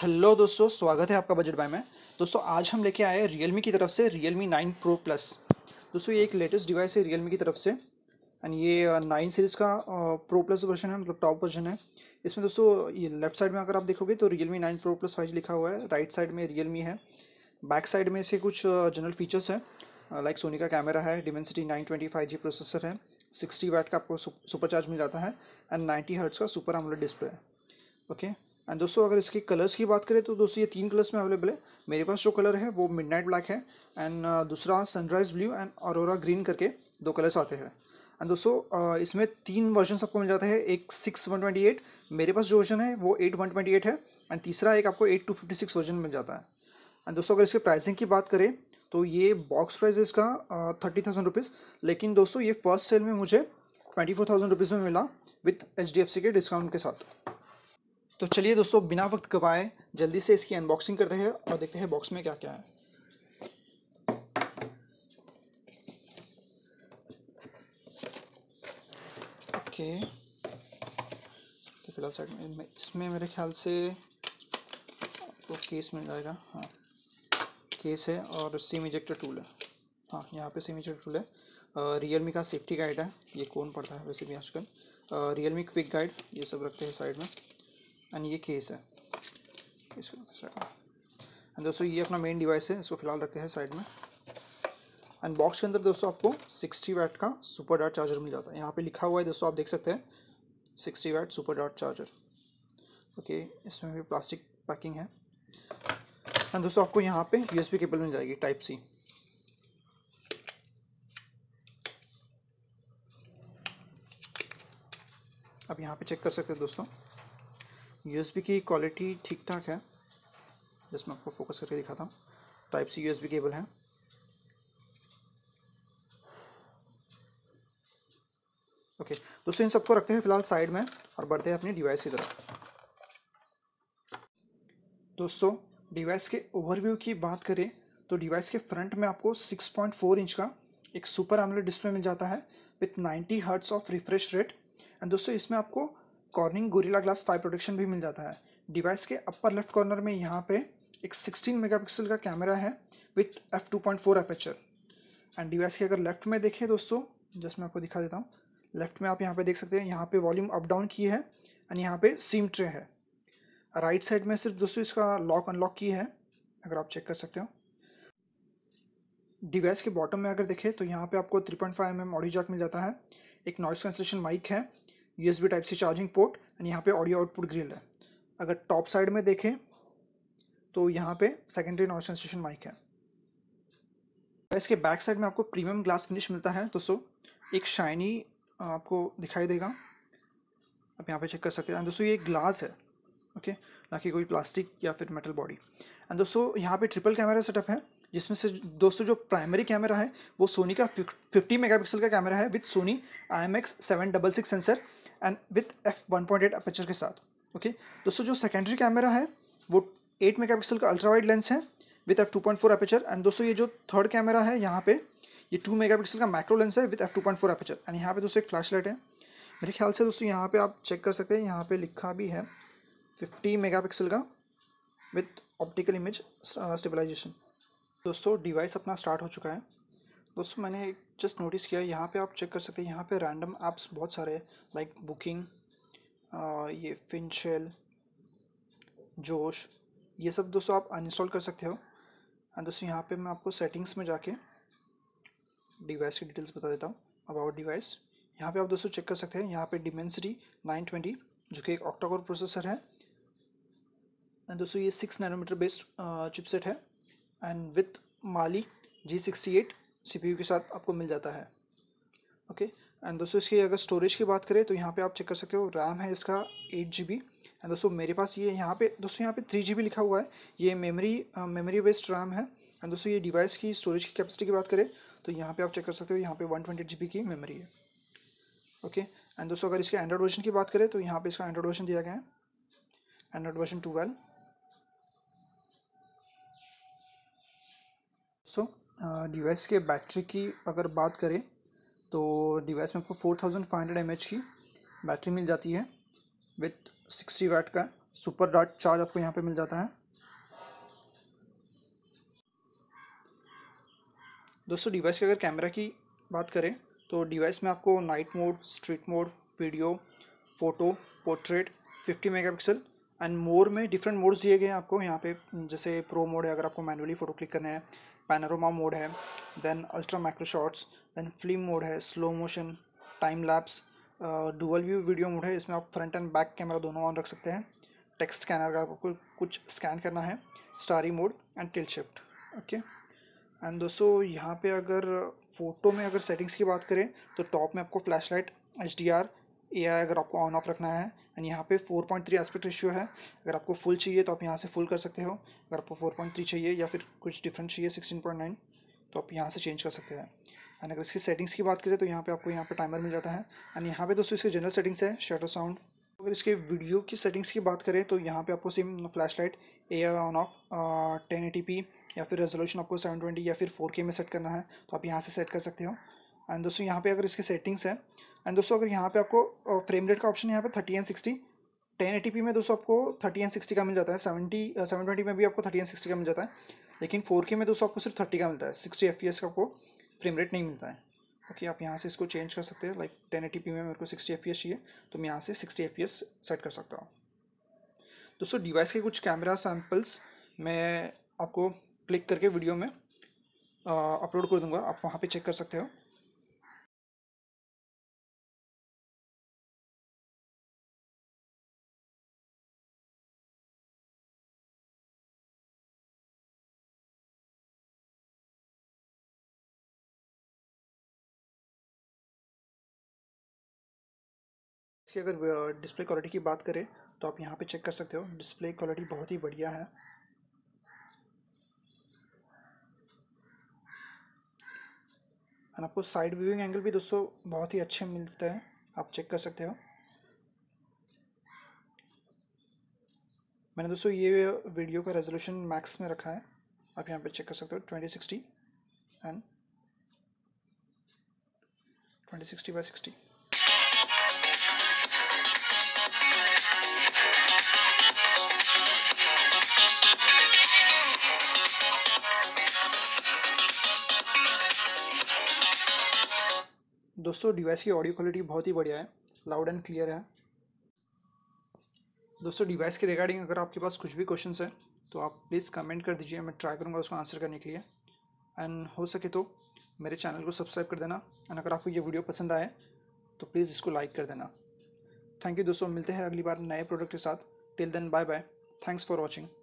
Hello दोस्तों स्वागत है आपका बजट बाय में दोस्तों आज हम लेके आए हैं रियलमी की तरफ से रियलमी नाइन प्रो प्लस दोस्तों ये एक लेटेस्ट डिवाइस है रियलमी की तरफ से एंड ये नाइन सीरीज़ का प्रो प्लस वर्जन है मतलब टॉप वर्जन है इसमें दोस्तों ये लेफ्ट साइड में अगर आप देखोगे तो Realme nine pro plus five लिखा हुआ है राइट साइड में रियलमी है बैक साइड में इसके कुछ जनरल फीचर्स हैं लाइक सोनी का कैमरा है Dimensity nine twenty five G processor है सिक्सटी वैट का आपको सुपर चार्ज मिल जाता है एंड नाइन्टी हर्ट्स का सुपर आमलेट डिस्प्ले है ओके okay? एंड दोस्तों अगर इसके कलर्स की बात करें तो दोस्तों ये तीन कलर्स में अवेलेबल है मेरे पास जो uh, कलर uh, है वो मिडनाइट ब्लैक है एंड दूसरा sunrise blue and aurora green करके दो कलर्स आते हैं एंड दोस्तों इसमें तीन वर्जन आपको मिल जाता है एक सिक्स वन ट्वेंटी एट मेरे पास जो वर्जन है वो एट वन ट्वेंटी एट है एंड तीसरा एक आपको eight two fifty six version मिल जाता है एंड दोस्तों अगर इसके प्राइसिंग की बात करें तो ये बॉक्स प्राइस है इसका थर्टी थाउजेंड रुपीज़ लेकिन दोस्तों ये फर्स्ट सेल में मुझे ट्वेंटी फोर थाउजेंड रुपीज़ में मिला with H D F C के डिस्काउंट के साथ तो चलिए दोस्तों बिना वक्त गवाए जल्दी से इसकी अनबॉक्सिंग करते हैं और देखते हैं बॉक्स में क्या क्या है ओके तो फिलहाल साइड में इसमें मेरे ख्याल से तो केस मिल जाएगा हाँ केस है और सिम इजेक्टर टूल है हाँ यहाँ पे सिम इजेक्टर टूल है रियल मी का सेफ्टी गाइड है ये कौन पड़ता है वैसे भी आजकल रियल मी क्विक गाइड ये सब रखते हैं साइड में एंड ये केस है इसको दोस्तों ये अपना मेन डिवाइस है इसको फिलहाल रखते हैं साइड में एंड बॉक्स के अंदर दोस्तों आपको 60 वैट का सुपर डाट चार्जर मिल जाता है यहाँ पे लिखा हुआ है दोस्तों आप देख सकते हैं 60 वैट सुपर डाट चार्जर ओके इसमें भी प्लास्टिक पैकिंग है एंड दोस्तों आपको यहाँ पे यूएसबी केबल मिल जाएगी टाइप सी आप यहाँ पे चेक कर सकते हैं दोस्तों यूएसबी की क्वालिटी ठीक ठाक है जिसमें आपको फोकस करके दिखाता हूँ टाइप सी यूएसबी केबल है ओके दोस्तों इन सबको रखते हैं फिलहाल साइड में और बढ़ते हैं अपनी डिवाइस की तरफ दोस्तों डिवाइस के ओवरव्यू की बात करें तो डिवाइस के फ्रंट में आपको 6.4 इंच का एक सुपर एमलेट डिस्प्ले मिल जाता है with 90 hertz of refresh rate and दोस्तों इसमें आपको Corning Gorilla glass five protection भी मिल जाता है डिवाइस के अपर लेफ्ट कॉर्नर में यहाँ पे एक 16 मेगापिक्सल का कैमरा है with F two point four aperture and device के अगर लेफ्ट में देखें दोस्तों जस्ट मैं आपको दिखा देता हूँ लेफ्ट में आप यहाँ पे देख सकते हैं यहाँ पे वॉल्यूम अप डाउन की है एंड यहाँ पे सिम ट्रे है राइट साइड में सिर्फ दोस्तों इसका लॉक अनलॉक की है अगर आप चेक कर सकते हो डिवाइस के बॉटम में अगर देखें तो यहाँ पे आपको 3.5 पॉइंट mm एम मिल जाता है एक नॉइस कंसलेशन माइक है बी type C charging port and यहाँ पे ऑडियो आउटपुट ग्रिल है अगर टॉप साइड में देखें तो यहाँ पे सेकेंडरी नॉइस सेंसेशन माइक है इसके बैक साइड में आपको प्रीमियम ग्लास फिनिश मिलता है दोस्तों एक शाइनी आपको दिखाई देगा आप यहाँ पे चेक कर सकते हैं दोस्तों ये ग्लास है ओके ना कि कोई प्लास्टिक या फिर मेटल बॉडी एंड दोस्तों यहाँ पे ट्रिपल कैमरा सेटअप है जिसमें से दोस्तों जो प्राइमरी कैमरा है वो सोनी का 50 मेगापिक्सल का कैमरा है with Sony I M X seven double six sensor and with F one point eight aperture के साथ ओके okay? दोस्तों जो सेकेंडरी कैमरा है वो एट मेगा पिक्सल का अल्ट्रा वाइड लेंस है with F two point four aperture and दोस्तों ये जो थर्ड कैमरा है यहाँ पे ये टू मेगा पिक्सल का माइक्रो लेंस है with F two point four aperture and यहाँ पे दोस्तों एक फ्लैश लाइट है मेरे ख्याल से दोस्तों यहाँ पे आप चेक कर सकते हैं यहाँ पे लिखा भी है फिफ्टी मेगापिक्सल का विथ ऑप्टिकल इमेज स्टेबलाइजेशन दोस्तों डिवाइस अपना स्टार्ट हो चुका है दोस्तों मैंने जस्ट नोटिस किया यहाँ पे आप चेक कर सकते हैं यहाँ पे रैंडम ऐप्स बहुत सारे हैं लाइक बुकिंग uh, ये फिनशेल जोश ये सब दोस्तों आप अनइंस्टॉल कर सकते हो और दोस्तों यहाँ पे मैं आपको सेटिंग्स में जाके डिवाइस की डिटेल्स बता देता हूँ अबाउट डिवाइस यहाँ पे आप दोस्तों चेक कर सकते हैं यहाँ पे डिमेंसरी ट्वेंटी जो कि एक ऑक्टाकोर प्रोसेसर है एंड दोस्तों ये सिक्स नैनोमीटर बेस्ड चिपसेट है and with Mali G sixty eight C P U के साथ आपको मिल जाता है ओके एंड दोस्तों इसकी अगर स्टोरेज की बात करें तो यहाँ पे आप चेक कर सकते हो रैम है इसका एट जी बी एंड दोस्तों मेरे पास ये यहाँ पे दोस्तों यहाँ पे थ्री जी बी लिखा हुआ है ये मेमोरी मेमोरी बेस्ड रैम है एंड दोस्तों ये डिवाइस की स्टोरेज की कैपेसिटी की बात करें तो यहाँ पे आप चेक कर सकते हो यहाँ पे वन ट्वेंटी जी बी की मेमरी है ओके एंड दोस्तों अगर इसके एंड्रॉइड वर्जन की बात करें तो यहाँ पर इसका एंड्रॉइड वर्जन दिया गया है एंड्रॉइड वर्जन टूवेल्व दोस्तों डिवाइस के बैटरी की अगर बात करें तो डिवाइस में आपको four thousand five hundred M H की बैटरी मिल जाती है विथ सिक्सटी वाट का सुपर डॉट चार्ज आपको यहाँ पे मिल जाता है दोस्तों डिवाइस की अगर कैमरा की बात करें तो डिवाइस में आपको night mode street mode video photo portrait 50 megapixel and more में डिफरेंट मोड्स दिए गए हैं आपको यहाँ पे जैसे प्रो मोड है अगर आपको मैनुअली फ़ोटो क्लिक करना है पैनोरोमा मोड है then ultra macro shots then film mode है slow motion time lapse double view video mode है इसमें आप फ्रंट एंड बैक कैमरा दोनों ऑन रख सकते हैं टेक्स्ट स्कैनर का आपको कुछ स्कैन करना है starry mode and tilt shift okay and दोस्तों यहाँ पे अगर फोटो में अगर सेटिंग्स की बात करें तो टॉप में आपको flash light H D R A I अगर आपको ऑन ऑफ रखना है एंड यहाँ पे 4.3 पॉइंट एस्पेक्ट रेशियो है अगर आपको फुल चाहिए तो आप यहाँ से फुल कर सकते हो अगर आपको 4.3 चाहिए या फिर कुछ डिफरेंट चाहिए 16.9 तो आप यहाँ से चेंज कर सकते हैं एंड अगर इसकी सेटिंग्स की बात करें तो यहाँ पे आपको यहाँ पे टाइमर मिल जाता है एंड यहाँ पे दोस्तों इसके जनरल सेटिंग्स है शटर साउंड अगर इसके वीडियो की सेटिंग्स की बात करें तो यहाँ पे आपको same flash light A on off ten P या फिर रेजोल्यूशन आपको सेवन ट्वेंटी या फिर फोर के में सेट करना है तो आप यहाँ से सेट कर सकते हो एंड दोस्तों यहाँ पे अगर इसके सेटिंग्स है एंड दोस्तों अगर यहाँ पे आपको फ्रेम रेट का ऑप्शन यहाँ पे thirty and sixty ten eighty P में दोस्तों आपको थर्टी एंड सिक्सटी का मिल जाता है सेवेंटी सेवन ट्वेंटी में भी आपको थर्टी एंड सिक्सटी का मिल जाता है लेकिन फोर के में दोस्तों आपको सिर्फ थर्टी का मिलता है सिक्सटी एफ का आपको फ्रेम रेट नहीं मिलता है ओके आप यहाँ से इसको चेंज कर सकते हैं लाइक टेन एटी पी में मेरे को सिक्सटी एफ चाहिए तो मैं यहाँ से सिक्सटी एफ सेट कर सकता हूँ दोस्तों डिवाइस के कुछ कैमरा सैम्पल्स मैं आपको क्लिक करके वीडियो में अपलोड कर दूंगा आप वहाँ पे चेक कर सकते हो इसकी अगर डिस्प्ले क्वालिटी की बात करें तो आप यहाँ पे चेक कर सकते हो डिस्प्ले क्वालिटी बहुत ही बढ़िया है और आपको साइड व्यूइंग एंगल भी दोस्तों बहुत ही अच्छे मिलते हैं आप चेक कर सकते हो मैंने दोस्तों ये वीडियो का रेजोल्यूशन मैक्स में रखा है आप यहाँ पे चेक कर सकते हो twenty sixty and twenty sixty by sixty दोस्तों डिवाइस की ऑडियो क्वालिटी बहुत ही बढ़िया है लाउड एंड क्लियर है दोस्तों डिवाइस के रिगार्डिंग अगर आपके पास कुछ भी क्वेश्चन है तो आप प्लीज़ कमेंट कर दीजिए मैं ट्राई करूँगा उसको आंसर करने के लिए एंड हो सके तो मेरे चैनल को सब्सक्राइब कर देना एंड अगर आपको ये वीडियो पसंद आए तो प्लीज़ इसको लाइक कर देना थैंक यू दोस्तों मिलते हैं अगली बार नए प्रोडक्ट के साथ till then bye bye thanks for watching